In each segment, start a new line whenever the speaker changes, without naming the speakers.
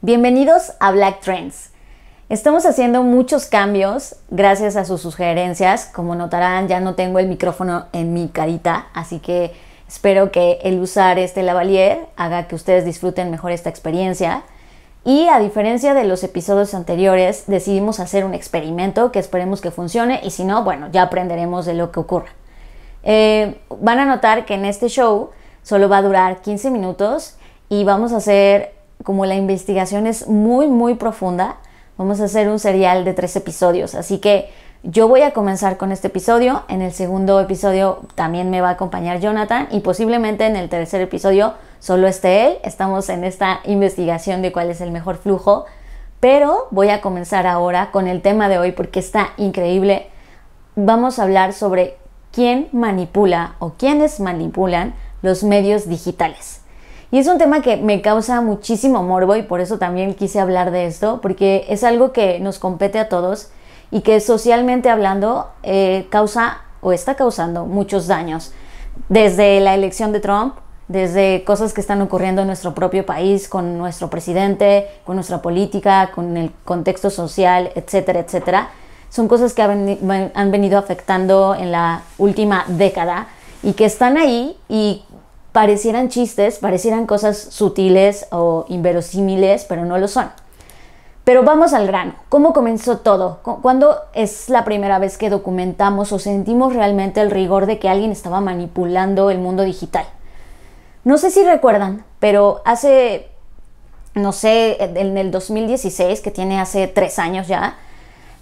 Bienvenidos a Black Trends. Estamos haciendo muchos cambios gracias a sus sugerencias. Como notarán, ya no tengo el micrófono en mi carita, así que espero que el usar este lavalier haga que ustedes disfruten mejor esta experiencia. Y a diferencia de los episodios anteriores, decidimos hacer un experimento que esperemos que funcione y si no, bueno, ya aprenderemos de lo que ocurra. Eh, van a notar que en este show solo va a durar 15 minutos y vamos a hacer como la investigación es muy, muy profunda Vamos a hacer un serial de tres episodios, así que yo voy a comenzar con este episodio, en el segundo episodio también me va a acompañar Jonathan y posiblemente en el tercer episodio solo esté él. Estamos en esta investigación de cuál es el mejor flujo, pero voy a comenzar ahora con el tema de hoy porque está increíble. Vamos a hablar sobre quién manipula o quiénes manipulan los medios digitales. Y es un tema que me causa muchísimo morbo y por eso también quise hablar de esto, porque es algo que nos compete a todos y que socialmente hablando eh, causa o está causando muchos daños. Desde la elección de Trump, desde cosas que están ocurriendo en nuestro propio país, con nuestro presidente, con nuestra política, con el contexto social, etcétera, etcétera. Son cosas que han venido afectando en la última década y que están ahí y parecieran chistes, parecieran cosas sutiles o inverosímiles, pero no lo son. Pero vamos al grano. ¿Cómo comenzó todo? ¿Cuándo es la primera vez que documentamos o sentimos realmente el rigor de que alguien estaba manipulando el mundo digital? No sé si recuerdan, pero hace, no sé, en el 2016, que tiene hace tres años ya,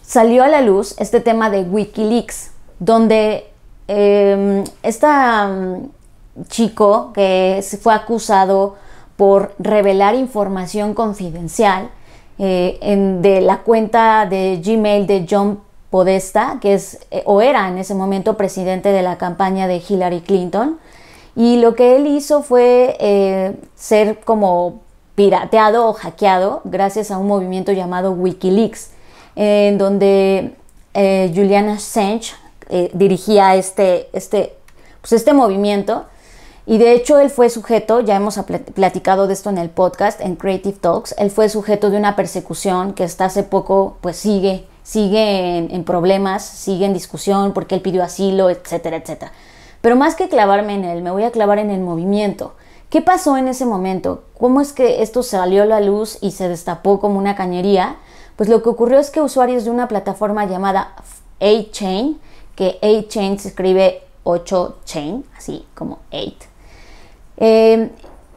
salió a la luz este tema de Wikileaks, donde em, esta chico que fue acusado por revelar información confidencial eh, en, de la cuenta de Gmail de John Podesta, que es eh, o era en ese momento presidente de la campaña de Hillary Clinton. Y lo que él hizo fue eh, ser como pirateado o hackeado gracias a un movimiento llamado Wikileaks, en donde Juliana Assange dirigía este, este, pues este movimiento y de hecho él fue sujeto, ya hemos platicado de esto en el podcast, en Creative Talks, él fue sujeto de una persecución que hasta hace poco pues sigue, sigue en, problemas, sigue en discusión porque él pidió asilo, etcétera, etcétera. Pero más que clavarme en él, me voy a clavar en el movimiento. ¿Qué pasó en ese momento? ¿Cómo es que esto salió a la luz y se destapó como una cañería? Pues lo que ocurrió es que usuarios de una plataforma llamada 8chain, que 8chain se escribe 8chain, así como 8, Em,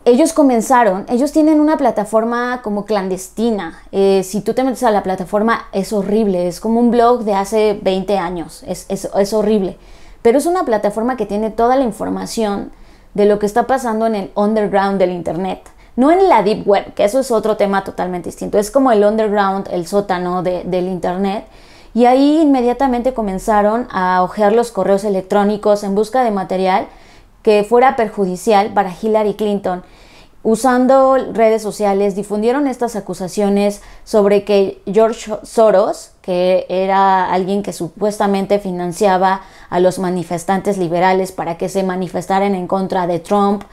ellos comenzaron, ellos tienen una plataforma como clandestina. Eh, si tú te metes a la plataforma es horrible, es como un blog de hace 20 años, es, es, horrible. Pero es una plataforma que tiene toda la información de lo que está pasando en el underground del Internet. No en la deep web, que eso es otro tema totalmente distinto. Es como el underground, el sótano del Internet. Y ahí inmediatamente comenzaron a hojear los correos electrónicos en busca de material que fuera perjudicial para Hillary Clinton. Usando redes sociales difundieron estas acusaciones sobre que George Soros, que era alguien que supuestamente financiaba a los manifestantes liberales para que se manifestaran en contra de Trump,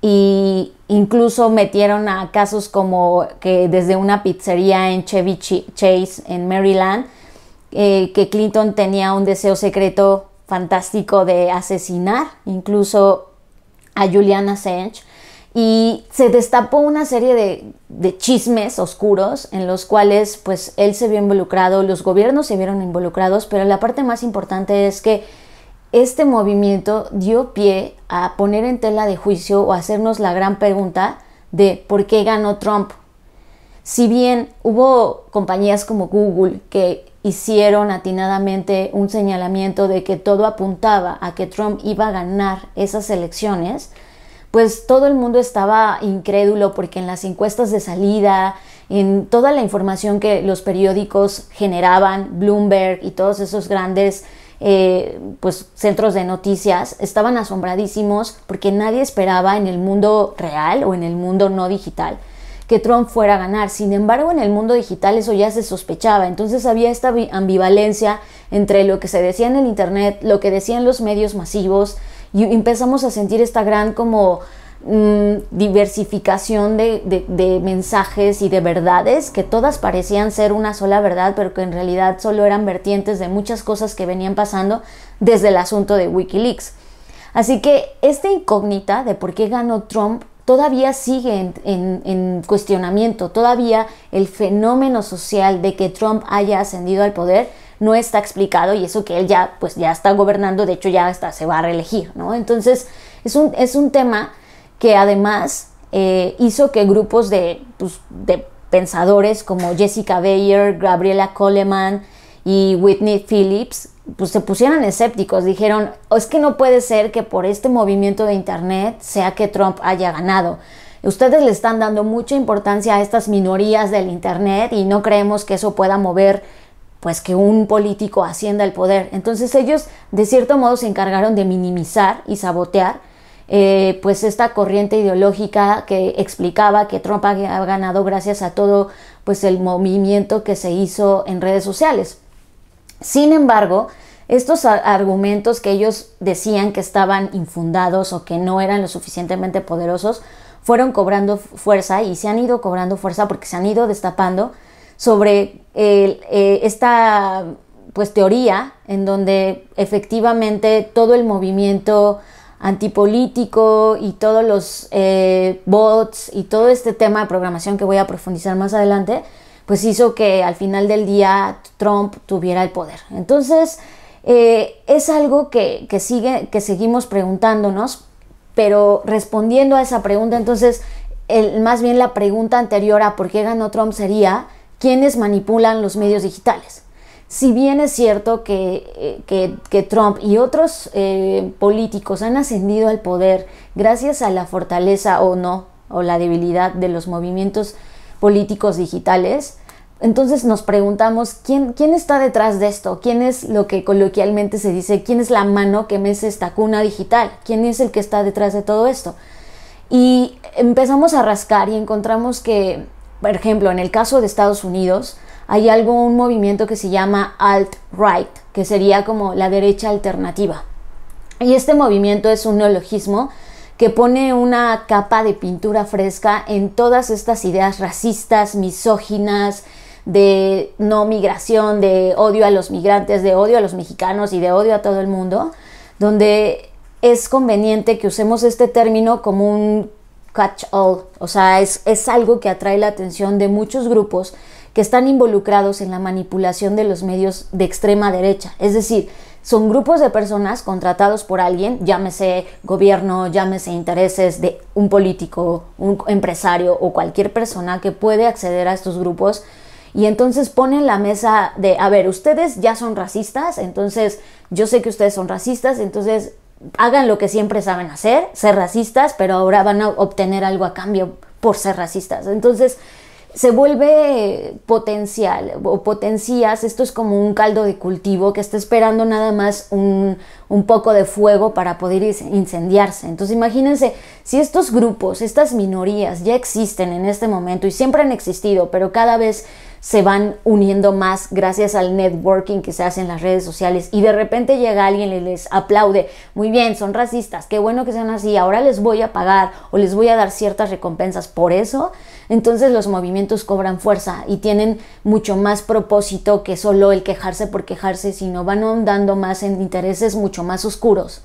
y incluso metieron a casos como que desde una pizzería en Chevy Chase en Maryland eh, que Clinton tenía un deseo secreto fantástico de asesinar incluso a Julian Assange y se destapó una serie de, de, chismes oscuros en los cuales pues él se vio involucrado, los gobiernos se vieron involucrados, pero la parte más importante es que este movimiento dio pie a poner en tela de juicio o hacernos la gran pregunta de por qué ganó Trump. Si bien hubo compañías como Google que hicieron atinadamente un señalamiento de que todo apuntaba a que Trump iba a ganar esas elecciones, pues todo el mundo estaba incrédulo porque en las encuestas de salida, en toda la información que los periódicos generaban, Bloomberg y todos esos grandes eh, pues, centros de noticias, estaban asombradísimos porque nadie esperaba en el mundo real o en el mundo no digital que Trump fuera a ganar. Sin embargo, en el mundo digital eso ya se sospechaba, entonces había esta ambivalencia entre lo que se decía en el Internet, lo que decían los medios masivos, y empezamos a sentir esta gran como mm, diversificación de, de mensajes y de verdades que todas parecían ser una sola verdad, pero que en realidad solo eran vertientes de muchas cosas que venían pasando desde el asunto de Wikileaks. Así que esta incógnita de por qué ganó Trump todavía sigue en, cuestionamiento, todavía el fenómeno social de que Trump haya ascendido al poder no está explicado y eso que él ya, pues ya está gobernando, de hecho ya hasta se va a reelegir, ¿no? Entonces es un, es un tema que además eh, hizo que grupos de, pues, de pensadores como Jessica Bayer, Gabriela Coleman y Whitney Phillips pues se pusieran escépticos, dijeron, es que no puede ser que por este movimiento de Internet sea que Trump haya ganado. Ustedes le están dando mucha importancia a estas minorías del Internet y no creemos que eso pueda mover pues que un político ascienda al poder. Entonces ellos de cierto modo se encargaron de minimizar y sabotear eh, pues esta corriente ideológica que explicaba que Trump ha ganado gracias a todo pues el movimiento que se hizo en redes sociales. Sin embargo, estos argumentos que ellos decían que estaban infundados o que no eran lo suficientemente poderosos, fueron cobrando fuerza y se han ido cobrando fuerza porque se han ido destapando sobre eh, esta pues teoría en donde efectivamente todo el movimiento antipolítico y todos los eh, bots y todo este tema de programación que voy a profundizar más adelante pues hizo que al final del día Trump tuviera el poder. Entonces, eh, es algo que, sigue, que seguimos preguntándonos, pero respondiendo a esa pregunta, entonces, el, más bien la pregunta anterior a por qué ganó Trump sería, ¿quiénes manipulan los medios digitales? Si bien es cierto que, eh, Trump y otros eh, políticos han ascendido al poder gracias a la fortaleza o no, o la debilidad de los movimientos políticos digitales. Entonces nos preguntamos, ¿quién, ¿quién está detrás de esto? ¿Quién es lo que coloquialmente se dice? ¿Quién es la mano que mece esta cuna digital? ¿Quién es el que está detrás de todo esto? Y empezamos a rascar y encontramos que, por ejemplo, en el caso de Estados Unidos, hay algo, un movimiento que se llama alt-right, que sería como la derecha alternativa. Y este movimiento es un neologismo que pone una capa de pintura fresca en todas estas ideas racistas, misóginas, de no migración, de odio a los migrantes, de odio a los mexicanos y de odio a todo el mundo, donde es conveniente que usemos este término como un catch all, o sea, es, es algo que atrae la atención de muchos grupos que están involucrados en la manipulación de los medios de extrema derecha. Es decir, son grupos de personas contratados por alguien, llámese gobierno, llámese intereses de un político, un empresario o cualquier persona que puede acceder a estos grupos y entonces ponen la mesa de, a ver, ustedes ya son racistas, entonces yo sé que ustedes son racistas, entonces hagan lo que siempre saben hacer, ser racistas, pero ahora van a obtener algo a cambio por ser racistas. Entonces se vuelve potencial o potencias, esto es como un caldo de cultivo que está esperando nada más un, poco de fuego para poder incendiarse. Entonces imagínense, si estos grupos, estas minorías ya existen en este momento y siempre han existido, pero cada vez se van uniendo más gracias al networking que se hace en las redes sociales y de repente llega alguien y les aplaude, muy bien, son racistas, qué bueno que sean así, ahora les voy a pagar o les voy a dar ciertas recompensas por eso, entonces los movimientos cobran fuerza y tienen mucho más propósito que solo el quejarse por quejarse, sino van ahondando más en intereses mucho más oscuros.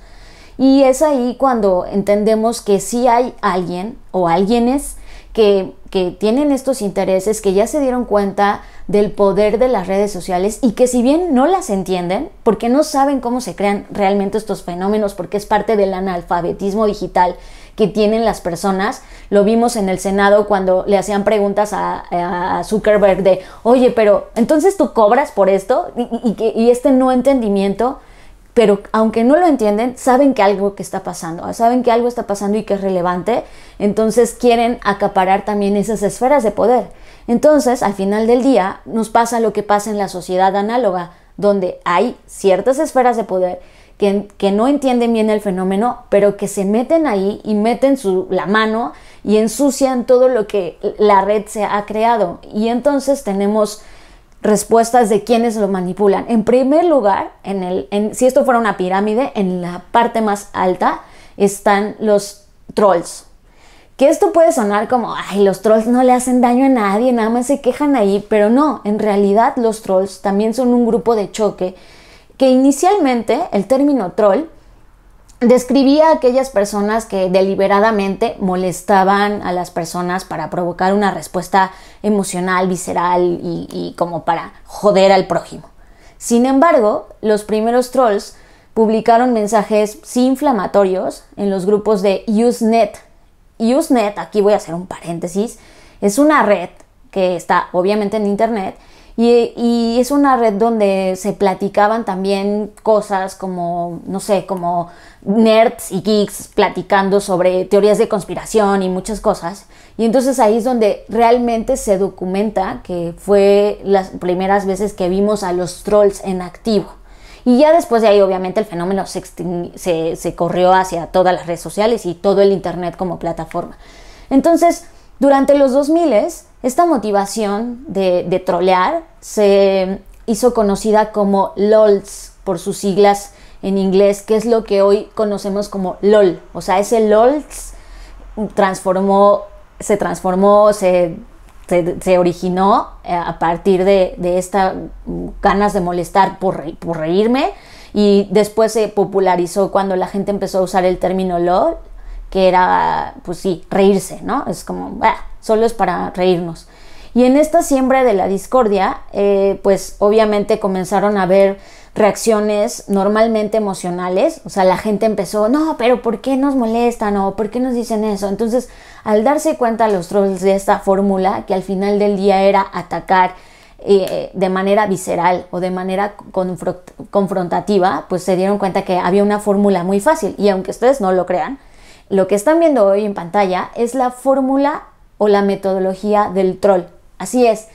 Y es ahí cuando entendemos que si hay alguien o alguienes que que tienen estos intereses, que ya se dieron cuenta del poder de las redes sociales y que si bien no las entienden, porque no saben cómo se crean realmente estos fenómenos, porque es parte del analfabetismo digital que tienen las personas. Lo vimos en el Senado cuando le hacían preguntas a, Zuckerberg de, oye, pero entonces tú cobras por esto y, y este no entendimiento pero aunque no lo entienden, saben que algo que está pasando, ah, saben que algo está pasando y que es relevante, entonces quieren acaparar también esas esferas de poder. Entonces, al final del día, nos pasa lo que pasa en la sociedad análoga, donde hay ciertas esferas de poder que, no entienden bien el fenómeno, pero que se meten ahí y meten su, la mano y ensucian todo lo que la red se ha creado. Y entonces tenemos respuestas de quienes lo manipulan. En primer lugar, en el, en, si esto fuera una pirámide, en la parte más alta están los trolls. Que esto puede sonar como, ay, los trolls no le hacen daño a nadie, nada más se quejan ahí, pero no, en realidad los trolls también son un grupo de choque que inicialmente el término troll describía a aquellas personas que deliberadamente molestaban a las personas para provocar una respuesta emocional, visceral y, y como para joder al prójimo. Sin embargo, los primeros trolls publicaron mensajes sí inflamatorios en los grupos de Usenet. Usenet, aquí voy a hacer un paréntesis, es una red que está obviamente en internet y, es una red donde se platicaban también cosas como, no sé, como nerds y geeks platicando sobre teorías de conspiración y muchas cosas. Y entonces ahí es donde realmente se documenta que fue las primeras veces que vimos a los trolls en activo. Y ya después de ahí, obviamente, el fenómeno se, corrió hacia todas las redes sociales y todo el Internet como plataforma. Entonces, durante los 2000s, esta motivación de, trolear se hizo conocida como LOLs por sus siglas en inglés, que es lo que hoy conocemos como LOL. O sea, ese LOLs transformó, se transformó, se, originó eh, a partir de, estas ganas de molestar por, por reírme y después se popularizó cuando la gente empezó a usar el término LOL, que era, pues sí, reírse, ¿no? Es como, bah, solo es para reírnos. Y en esta siembra de la discordia, eh, pues obviamente comenzaron a haber reacciones normalmente emocionales, o sea, la gente empezó, no, pero ¿por qué nos molestan o por qué nos dicen eso? Entonces, al darse cuenta los trolls de esta fórmula, que al final del día era atacar eh, de manera visceral o de manera confrontativa, pues se dieron cuenta que había una fórmula muy fácil y aunque ustedes no lo crean, lo que están viendo hoy en pantalla es la fórmula o la metodología del troll. Así es,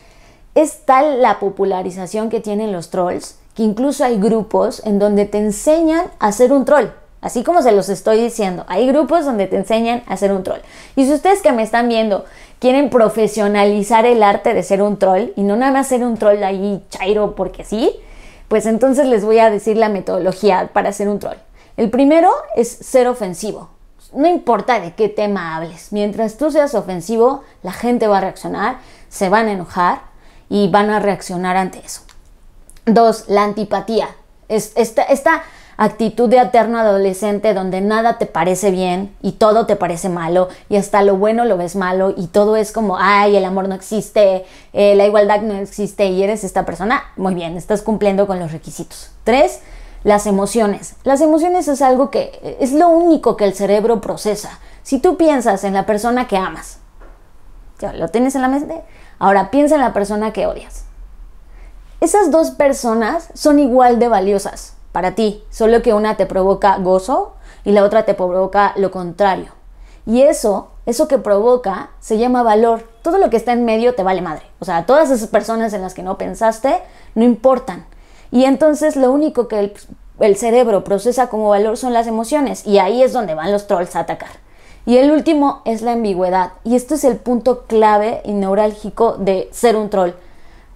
es tal la popularización que tienen los trolls que incluso hay grupos en donde te enseñan a ser un troll. Así como se los estoy diciendo, hay grupos donde te enseñan a ser un troll. Y si ustedes que me están viendo quieren profesionalizar el arte de ser un troll y no nada más ser un troll ahí chairo porque sí, pues entonces les voy a decir la metodología para ser un troll. El primero es ser ofensivo no importa de qué tema hables, mientras tú seas ofensivo, la gente va a reaccionar, se van a enojar y van a reaccionar ante eso. Dos, la antipatía. Es, esta, actitud de eterno adolescente donde nada te parece bien y todo te parece malo y hasta lo bueno lo ves malo y todo es como, ay, el amor no existe, eh, la igualdad no existe y eres esta persona, muy bien, estás cumpliendo con los requisitos. Tres, las emociones. Las emociones es algo que es lo único que el cerebro procesa. Si tú piensas en la persona que amas, ya lo tienes en la mente, ahora piensa en la persona que odias. Esas dos personas son igual de valiosas para ti, solo que una te provoca gozo y la otra te provoca lo contrario. Y eso, eso que provoca, se llama valor. Todo lo que está en medio te vale madre. O sea, todas esas personas en las que no pensaste, no importan y entonces lo único que el, cerebro procesa como valor son las emociones y ahí es donde van los trolls a atacar. Y el último es la ambigüedad. Y este es el punto clave y neurálgico de ser un troll.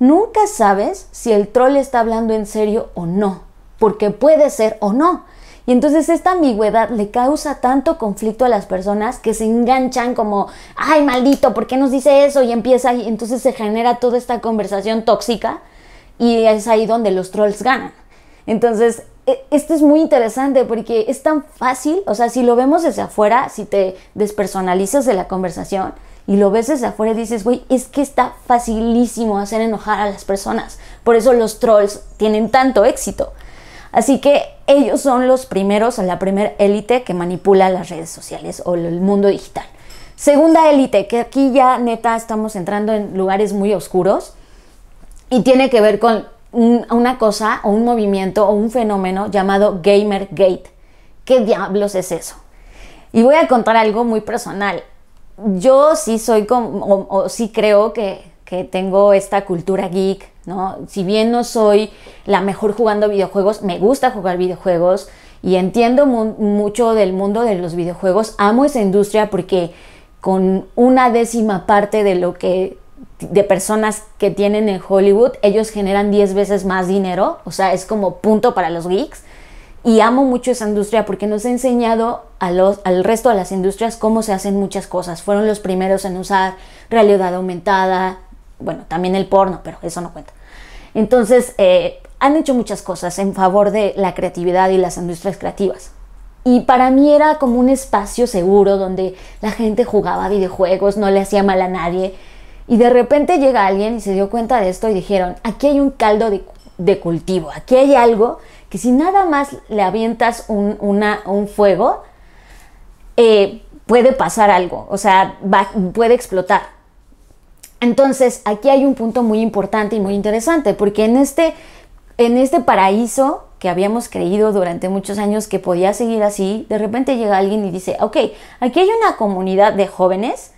Nunca sabes si el troll está hablando en serio o no, porque puede ser o no. Y entonces esta ambigüedad le causa tanto conflicto a las personas que se enganchan como, ay maldito, ¿por qué nos dice eso? Y empieza y entonces se genera toda esta conversación tóxica y es ahí donde los trolls ganan. Entonces, e, esto es muy interesante porque es tan fácil, o sea, si lo vemos desde afuera, si te despersonalizas de la conversación y lo ves desde afuera dices, güey, es que está facilísimo hacer enojar a las personas. Por eso los trolls tienen tanto éxito. Así que ellos son los primeros la primera élite que manipula las redes sociales o el mundo digital. Segunda élite, que aquí ya neta estamos entrando en lugares muy oscuros y tiene que ver con una cosa o un movimiento o un fenómeno llamado Gamergate. ¿Qué diablos es eso? Y voy a contar algo muy personal. Yo sí soy como, o, sí creo que, tengo esta cultura geek, ¿no? Si bien no soy la mejor jugando videojuegos, me gusta jugar videojuegos y entiendo mucho del mundo de los videojuegos. Amo esa industria porque con una décima parte de lo que de personas que tienen en Hollywood, ellos generan 10 veces más dinero, o sea, es como punto para los geeks. Y amo mucho esa industria porque nos ha enseñado a los, al resto de las industrias cómo se hacen muchas cosas. Fueron los primeros en usar realidad aumentada, bueno, también el porno, pero eso no cuenta. Entonces, eh, han hecho muchas cosas en favor de la creatividad y las industrias creativas. Y para mí era como un espacio seguro donde la gente jugaba videojuegos, no le hacía mal a nadie y de repente llega alguien y se dio cuenta de esto y dijeron, aquí hay un caldo de, cultivo, aquí hay algo que si nada más le avientas un, fuego, eh, puede pasar algo, o sea, puede explotar. Entonces, aquí hay un punto muy importante y muy interesante, porque en este, en este paraíso que habíamos creído durante muchos años que podía seguir así, de repente llega alguien y dice, ok, aquí hay una comunidad de jóvenes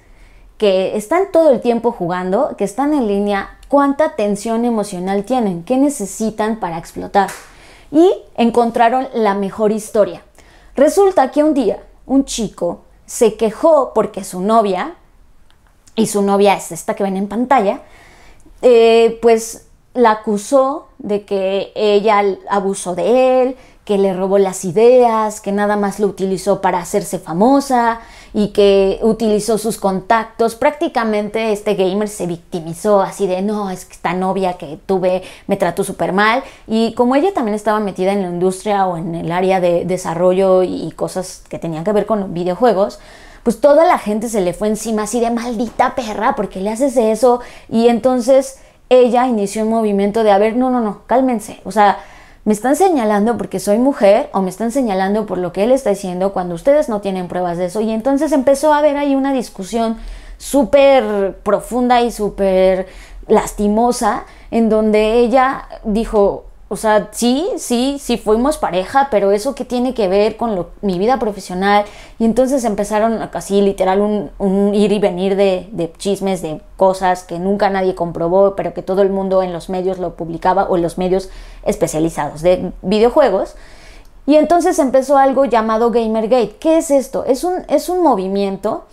que están todo el tiempo jugando, que están en línea, cuánta tensión emocional tienen, qué necesitan para explotar. Y encontraron la mejor historia. Resulta que un día un chico se quejó porque su novia, y su novia es esta que ven en pantalla, eh, pues la acusó de que ella abusó de él, que le robó las ideas, que nada más lo utilizó para hacerse famosa, y que utilizó sus contactos. Prácticamente este gamer se victimizó así de, no, es que esta novia que tuve me trató súper mal. Y como ella también estaba metida en la industria o en el área de desarrollo y cosas que tenían que ver con videojuegos, pues toda la gente se le fue encima así de maldita perra, ¿por qué le haces eso? Y entonces ella inició un movimiento de, a ver, no, no, no, cálmense. O sea, me están señalando porque soy mujer o me están señalando por lo que él está diciendo cuando ustedes no tienen pruebas de eso. Y entonces empezó a haber ahí una discusión súper profunda y súper lastimosa en donde ella dijo, o sea, sí, sí, sí fuimos pareja, pero eso qué tiene que ver con mi vida profesional. Y entonces empezaron así literal un, ir y venir de, chismes, de cosas que nunca nadie comprobó, pero que todo el mundo en los medios lo publicaba o en los medios especializados de videojuegos. Y entonces empezó algo llamado Gamergate. ¿Qué es esto? Es un, es un movimiento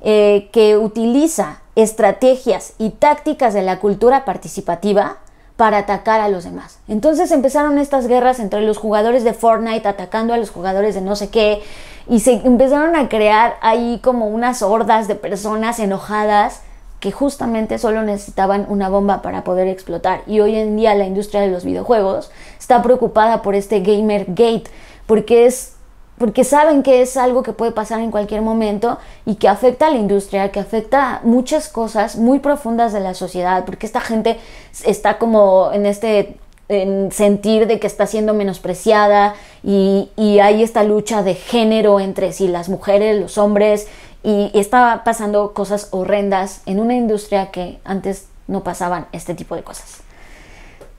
eh, que utiliza estrategias y tácticas de la cultura participativa para atacar a los demás. Entonces empezaron estas guerras entre los jugadores de Fortnite atacando a los jugadores de no sé qué y se empezaron a crear ahí como unas hordas de personas enojadas que justamente solo necesitaban una bomba para poder explotar. Y hoy en día la industria de los videojuegos está preocupada por este gamer gate porque es porque saben que es algo que puede pasar en cualquier momento y que afecta a la industria, que afecta muchas cosas muy profundas de la sociedad, porque esta gente está como en este en sentir de que está siendo menospreciada y, hay esta lucha de género entre si las mujeres, los hombres y, estaba está pasando cosas horrendas en una industria que antes no pasaban este tipo de cosas.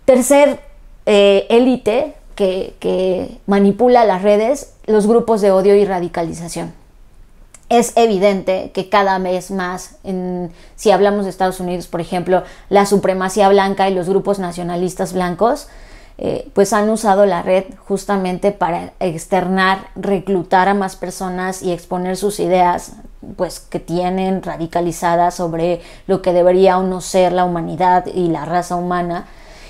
Tercer eh, élite que, que manipula las redes los grupos de odio y radicalización. Es evidente que cada vez más, si hablamos de Estados Unidos, por ejemplo, la supremacía blanca y los grupos nacionalistas blancos, eh, pues han usado la red justamente para externar, reclutar a más personas y exponer sus ideas pues que tienen radicalizadas sobre lo que debería o no ser la humanidad y la raza humana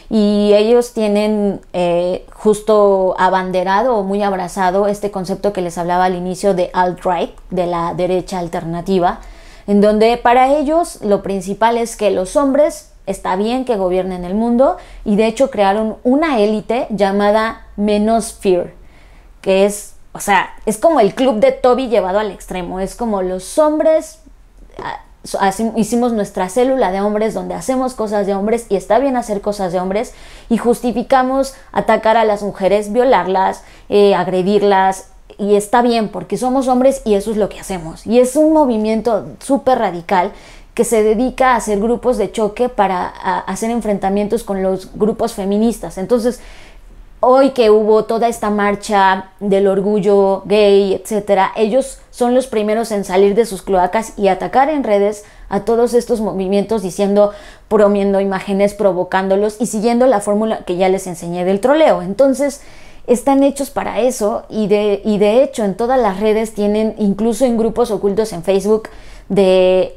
y ellos tienen eh, justo abanderado o muy abrazado este concepto que les hablaba al inicio de alt-right, de la derecha alternativa, en donde para ellos lo principal es que los hombres está bien que gobiernen el mundo y de hecho crearon una élite llamada fear que es, o sea, es como el club de Toby llevado al extremo, es como los hombres ah, hicimos nuestra célula de hombres donde hacemos cosas de hombres y está bien hacer cosas de hombres y justificamos atacar a las mujeres, violarlas, eh, agredirlas y está bien porque somos hombres y eso es lo que hacemos. Y es un movimiento súper radical que se dedica a hacer grupos de choque para hacer enfrentamientos con los grupos feministas. Entonces, hoy que hubo toda esta marcha del orgullo gay, etcétera, ellos son los primeros en salir de sus cloacas y atacar en redes a todos estos movimientos diciendo, promiendo imágenes, provocándolos y siguiendo la fórmula que ya les enseñé del troleo. Entonces, están hechos para eso y de, y de hecho en todas las redes tienen, incluso en grupos ocultos en Facebook, de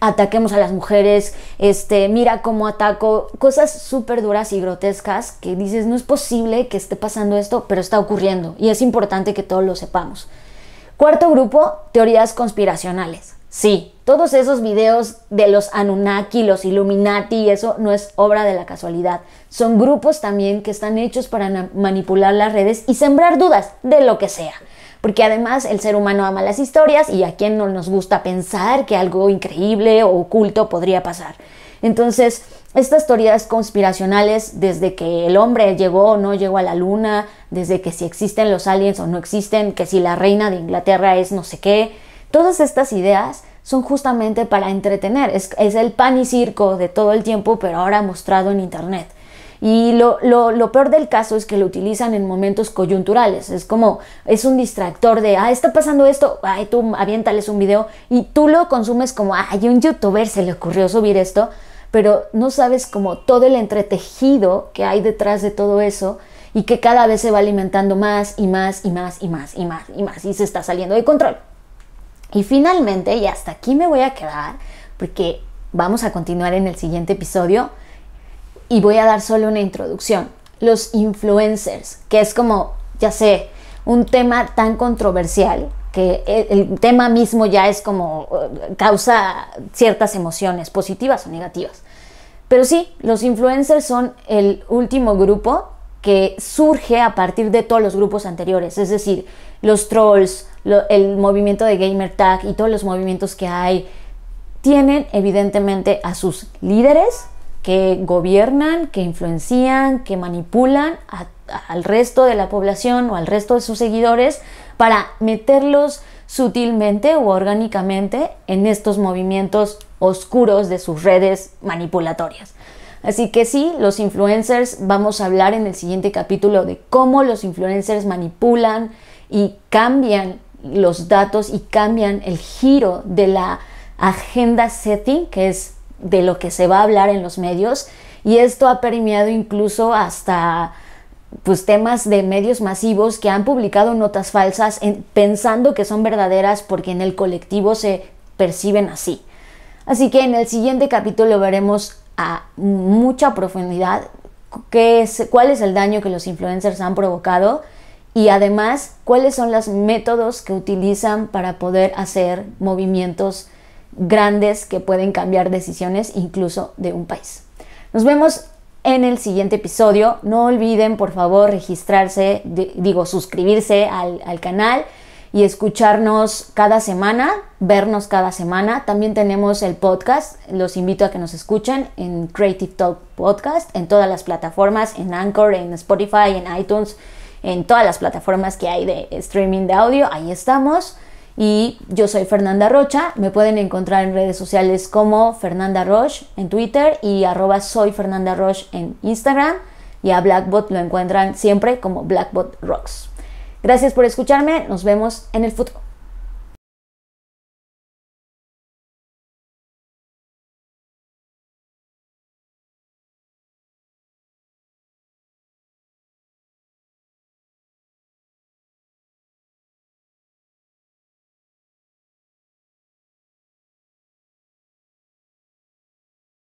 ataquemos a las mujeres, este, mira cómo ataco, cosas súper duras y grotescas que dices, no es posible que esté pasando esto, pero está ocurriendo y es importante que todos lo sepamos. Cuarto grupo, teorías conspiracionales. Sí, todos esos videos de los Anunnaki, los Illuminati, eso no es obra de la casualidad. Son grupos también que están hechos para manipular las redes y sembrar dudas de lo que sea porque además el ser humano ama las historias y a quien no nos gusta pensar que algo increíble o oculto podría pasar. Entonces, estas teorías conspiracionales, desde que el hombre llegó o no llegó a la luna, desde que si existen los aliens o no existen, que si la reina de Inglaterra es no sé qué, todas estas ideas son justamente para entretener. Es, es el pan y circo de todo el tiempo, pero ahora mostrado en Internet. Y lo, peor del caso es que lo utilizan en momentos coyunturales. Es como, es un distractor de, ah, está pasando esto, ay, tú aviéntales un video y tú lo consumes como, ay, un youtuber se le ocurrió subir esto, pero no sabes como todo el entretejido que hay detrás de todo eso y que cada vez se va alimentando más y más y más y más y más y más y se está saliendo de control. Y finalmente, y hasta aquí me voy a quedar, porque vamos a continuar en el siguiente episodio y voy a dar solo una introducción. Los influencers, que es como, ya sé, un tema tan controversial que e, el tema mismo ya es como eh, causa ciertas emociones positivas o negativas. Pero sí, los influencers son el último grupo que surge a partir de todos los grupos anteriores, es decir, los trolls, el movimiento de Gamertag y todos los movimientos que hay tienen evidentemente a sus líderes que gobiernan, que influencian, que manipulan al resto de la población o al resto de sus seguidores para meterlos sutilmente o orgánicamente en estos movimientos oscuros de sus redes manipulatorias. Así que sí, los influencers, vamos a hablar en el siguiente capítulo de cómo los influencers manipulan y cambian los datos y cambian el giro de la agenda setting, que es de lo que se va a hablar en los medios y esto ha permeado incluso hasta pues temas de medios masivos que han publicado notas falsas pensando que son verdaderas porque en el colectivo se perciben así. Así que en el siguiente capítulo veremos a mucha profundidad qué es, cuál es el daño que los influencers han provocado y además cuáles son los métodos que utilizan para poder hacer movimientos grandes que pueden cambiar decisiones incluso de un país. Nos vemos en el siguiente episodio. No olviden, por favor, registrarse, digo, suscribirse al, al canal y escucharnos cada semana, vernos cada semana. También tenemos el podcast, los invito a que nos escuchen en Creative Talk Podcast, en todas las plataformas, en Anchor, en Spotify, en iTunes, en todas las plataformas que hay de streaming de audio, ahí estamos. Y yo soy Fernanda Rocha, me pueden encontrar en redes sociales como Fernanda Roche en Twitter y arroba soy Fernanda Roche en Instagram. Y a Blackbot lo encuentran siempre como Blackbot Rocks. Gracias por escucharme, nos vemos en el futuro.